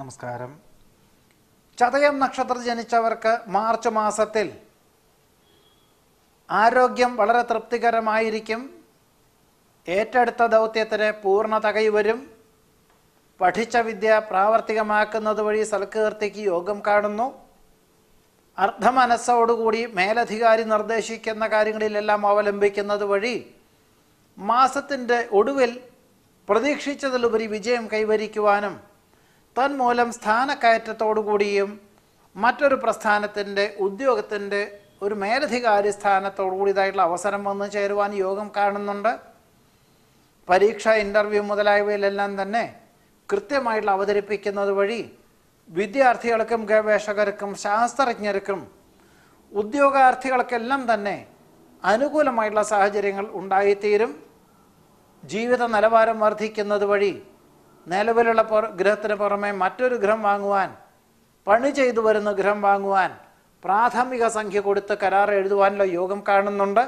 നമസ്കാരം ചതയം നക്ഷത്ര ജനിച്ചവർക്ക് മാർച്ച് മാസത്തിൽ ആരോഗ്യം വളരെ തൃപ്തികരമായിരിക്കും ഏറ്റെടുത്ത ദൗത്യത്തിന് പൂർണ്ണ വരും പഠിച്ച വിദ്യ പ്രാവർത്തികമാക്കുന്നത് വഴി സൽകീർത്തിക്ക് യോഗം കാണുന്നു അർദ്ധമനസ്സോടുകൂടി മേലധികാരി നിർദ്ദേശിക്കുന്ന കാര്യങ്ങളിലെല്ലാം അവലംബിക്കുന്നത് വഴി മാസത്തിൻ്റെ ഒടുവിൽ പ്രതീക്ഷിച്ചതിലുപരി വിജയം കൈവരിക്കുവാനും തന്മൂലം സ്ഥാനക്കയറ്റത്തോടുകൂടിയും മറ്റൊരു പ്രസ്ഥാനത്തിൻ്റെ ഉദ്യോഗത്തിൻ്റെ ഒരു മേലധികാരി സ്ഥാനത്തോടുകൂടിയതായിട്ടുള്ള അവസരം വന്നു ചേരുവാൻ യോഗം കാണുന്നുണ്ട് പരീക്ഷ ഇൻ്റർവ്യൂ മുതലായവയിലെല്ലാം തന്നെ കൃത്യമായിട്ടുള്ള അവതരിപ്പിക്കുന്നത് വഴി വിദ്യാർത്ഥികൾക്കും ഗവേഷകർക്കും ശാസ്ത്രജ്ഞർക്കും ഉദ്യോഗാർത്ഥികൾക്കെല്ലാം തന്നെ അനുകൂലമായിട്ടുള്ള സാഹചര്യങ്ങൾ ഉണ്ടായിത്തീരും ജീവിത നിലവാരം വർദ്ധിക്കുന്നത് വഴി നിലവിലുള്ള ഗ്രഹത്തിന് പുറമെ മറ്റൊരു ഗ്രഹം വാങ്ങുവാൻ പണി ചെയ്തു വരുന്ന ഗ്രഹം വാങ്ങുവാൻ പ്രാഥമിക സംഖ്യ കൊടുത്ത് കരാർ എഴുതുവാനുള്ള യോഗം കാണുന്നുണ്ട്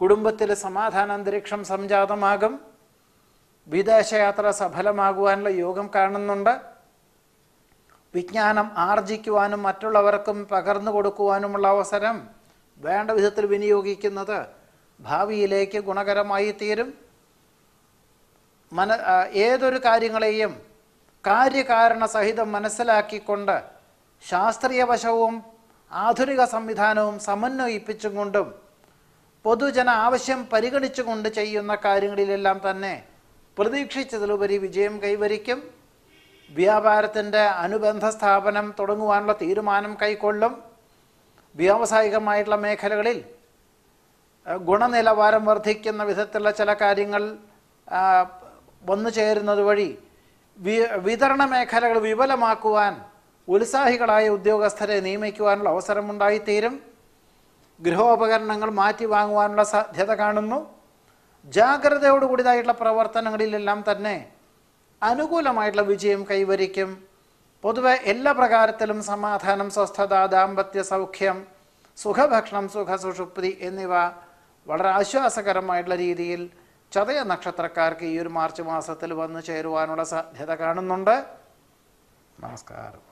കുടുംബത്തിൽ സമാധാന അന്തരീക്ഷം സംജാതമാകും വിദേശയാത്ര സഫലമാകുവാനുള്ള യോഗം കാണുന്നുണ്ട് വിജ്ഞാനം ആർജിക്കുവാനും മറ്റുള്ളവർക്കും പകർന്നു കൊടുക്കുവാനുമുള്ള അവസരം വേണ്ട വിധത്തിൽ വിനിയോഗിക്കുന്നത് ഭാവിയിലേക്ക് ഗുണകരമായി തീരും മന ഏതൊരു കാര്യങ്ങളെയും കാര്യകാരണ സഹിതം മനസ്സിലാക്കിക്കൊണ്ട് ശാസ്ത്രീയവശവും ആധുനിക സംവിധാനവും സമന്വയിപ്പിച്ചും കൊണ്ടും പൊതുജന ആവശ്യം പരിഗണിച്ചുകൊണ്ട് ചെയ്യുന്ന കാര്യങ്ങളിലെല്ലാം തന്നെ പ്രതീക്ഷിച്ചതിലുപരി വിജയം കൈവരിക്കും വ്യാപാരത്തിൻ്റെ അനുബന്ധ സ്ഥാപനം തുടങ്ങുവാനുള്ള തീരുമാനം കൈക്കൊള്ളും വ്യാവസായികമായിട്ടുള്ള മേഖലകളിൽ ഗുണനിലവാരം വർദ്ധിക്കുന്ന വിധത്തിലുള്ള ചില കാര്യങ്ങൾ വന്നു ചേരുന്നത് വഴി വിതരണ മേഖലകൾ വിപുലമാക്കുവാൻ ഉത്സാഹികളായ ഉദ്യോഗസ്ഥരെ നിയമിക്കുവാനുള്ള അവസരമുണ്ടായിത്തീരും ഗൃഹോപകരണങ്ങൾ മാറ്റി വാങ്ങുവാനുള്ള സാധ്യത കാണുന്നു ജാഗ്രതയോടുകൂടിയതായിട്ടുള്ള പ്രവർത്തനങ്ങളിലെല്ലാം തന്നെ അനുകൂലമായിട്ടുള്ള വിജയം കൈവരിക്കും പൊതുവെ എല്ലാ പ്രകാരത്തിലും സമാധാനം സ്വസ്ഥത ദാമ്പത്യ സൗഖ്യം സുഖഭക്ഷണം സുഖസുഷുപ്തി എന്നിവ വളരെ ആശ്വാസകരമായിട്ടുള്ള രീതിയിൽ ചതയ നക്ഷത്രക്കാർക്ക് ഈ ഒരു മാർച്ച് മാസത്തിൽ വന്ന് ചേരുവാനുള്ള സാധ്യത കാണുന്നുണ്ട് നമസ്കാരം